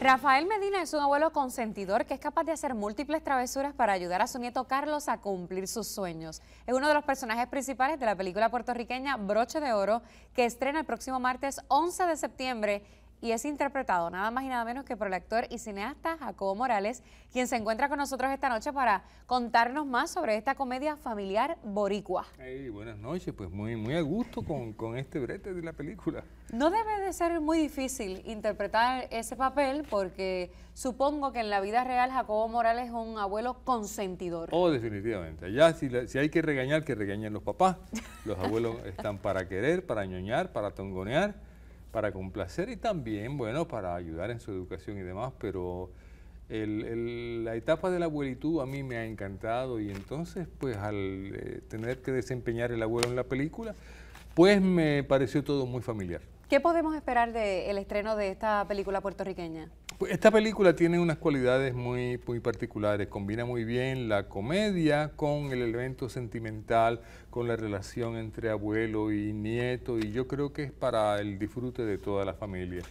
Rafael Medina es un abuelo consentidor que es capaz de hacer múltiples travesuras para ayudar a su nieto Carlos a cumplir sus sueños. Es uno de los personajes principales de la película puertorriqueña Broche de Oro que estrena el próximo martes 11 de septiembre y es interpretado nada más y nada menos que por el actor y cineasta Jacobo Morales, quien se encuentra con nosotros esta noche para contarnos más sobre esta comedia familiar boricua. buenas noches, pues muy, muy a gusto con, este brete de la película. No debe de ser muy difícil interpretar ese papel porque supongo que en la vida real Jacobo Morales es un abuelo consentidor. Oh, definitivamente. Ya si, si hay que regañar, que regañen los papás. Los abuelos están para querer, para ñoñar, para tongonear para complacer y también, bueno, para ayudar en su educación y demás, pero la etapa de la abuelitud a mí me ha encantado y entonces, pues al eh, tener que desempeñar el abuelo en la película, pues me pareció todo muy familiar. ¿Qué podemos esperar del estreno de esta película puertorriqueña? Pues esta película tiene unas cualidades muy, muy particulares. Combina muy bien la comedia con el elemento sentimental, con la relación entre abuelo y nieto, y yo creo que es para el disfrute de toda la familia.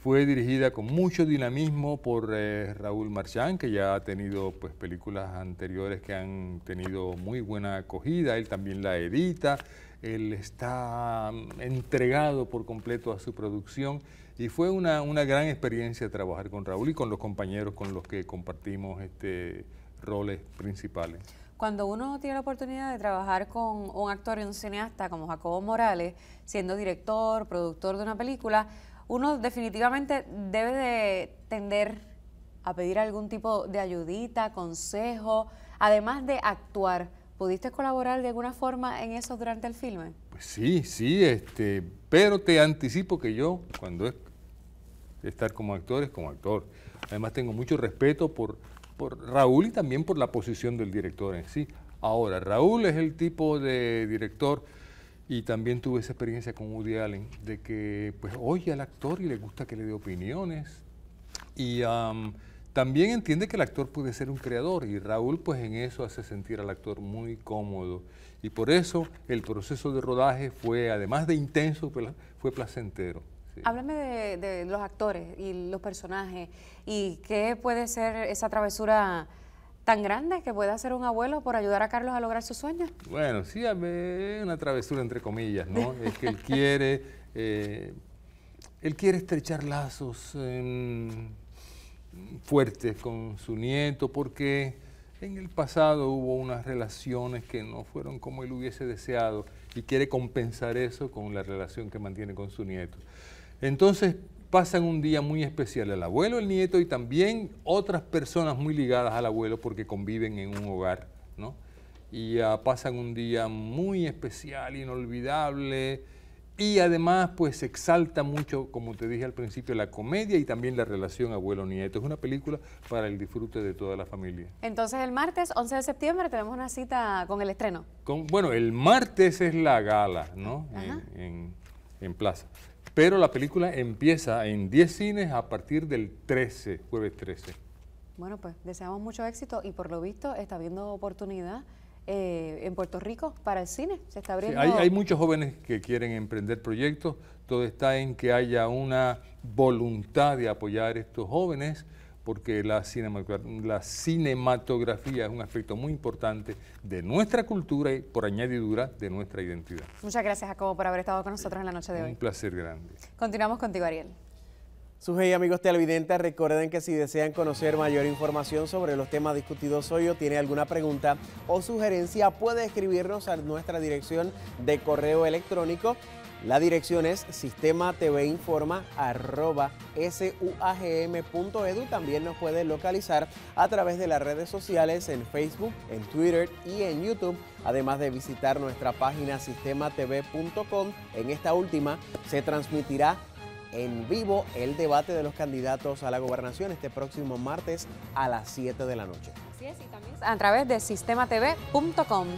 Fue dirigida con mucho dinamismo por eh, Raúl Marchán, que ya ha tenido pues, películas anteriores que han tenido muy buena acogida. Él también la edita, él está mm, entregado por completo a su producción y fue una, gran experiencia trabajar con Raúl y con los compañeros con los que compartimos este, roles principales cuando uno tiene la oportunidad de trabajar con un actor y un cineasta como Jacobo Morales, siendo director, productor de una película, uno definitivamente debe de tender a pedir algún tipo de ayudita, consejo, además de actuar. ¿Pudiste colaborar de alguna forma en eso durante el filme? Pues sí, sí, este, pero te anticipo que yo, cuando es estar como actor, es como actor. Además tengo mucho respeto por, por Raúl y también por la posición del director en sí. Ahora, Raúl es el tipo de director y también tuve esa experiencia con Woody Allen, de que pues oye al actor y le gusta que le dé opiniones. Y también entiende que el actor puede ser un creador y Raúl pues en eso hace sentir al actor muy cómodo. Y por eso el proceso de rodaje fue, además de intenso, fue placentero. Háblame de los actores y los personajes y qué puede ser esa travesura tan grande que pueda ser un abuelo por ayudar a Carlos a lograr su sueño? Bueno, sí, es una travesura entre comillas, ¿no? es que él quiere, eh, él quiere estrechar lazos em, fuertes con su nieto porque en el pasado hubo unas relaciones que no fueron como él hubiese deseado y quiere compensar eso con la relación que mantiene con su nieto. Entonces pasan un día muy especial el abuelo, el nieto y también otras personas muy ligadas al abuelo porque conviven en un hogar, ¿no? Y ah, pasan un día muy especial, inolvidable y además pues exalta mucho, como te dije al principio, la comedia y también la relación abuelo-nieto. Es una película para el disfrute de toda la familia. Entonces el martes 11 de septiembre tenemos una cita con el estreno. bueno, el martes es la gala, ¿no? en plaza. Pero la película empieza en 10 cines a partir del 13, jueves 13. Bueno, pues deseamos mucho éxito y por lo visto está habiendo oportunidad eh, en Puerto Rico para el cine. Se está abriendo. hay, hay, muchos jóvenes que quieren emprender proyectos. Todo está en que haya una voluntad de apoyar a estos jóvenes porque la, cinematografía es un aspecto muy importante de nuestra cultura y, por añadidura, de nuestra identidad. Muchas gracias, Jacobo, por haber estado con nosotros en la noche de hoy. Un placer grande. Continuamos contigo, Ariel. Sus y amigos televidentes, recuerden que si desean conocer mayor información sobre los temas discutidos hoy o tiene alguna pregunta o sugerencia, puede escribirnos a nuestra dirección de correo electrónico la dirección es sistematveinforma.suagm.edu. E también nos puede localizar a través de las redes sociales en Facebook, en Twitter y en YouTube, además de visitar nuestra página sistematv.com. En esta última se transmitirá en vivo el debate de los candidatos a la gobernación este próximo martes a las 7 de la noche. Así es, también a través de sistematv.com.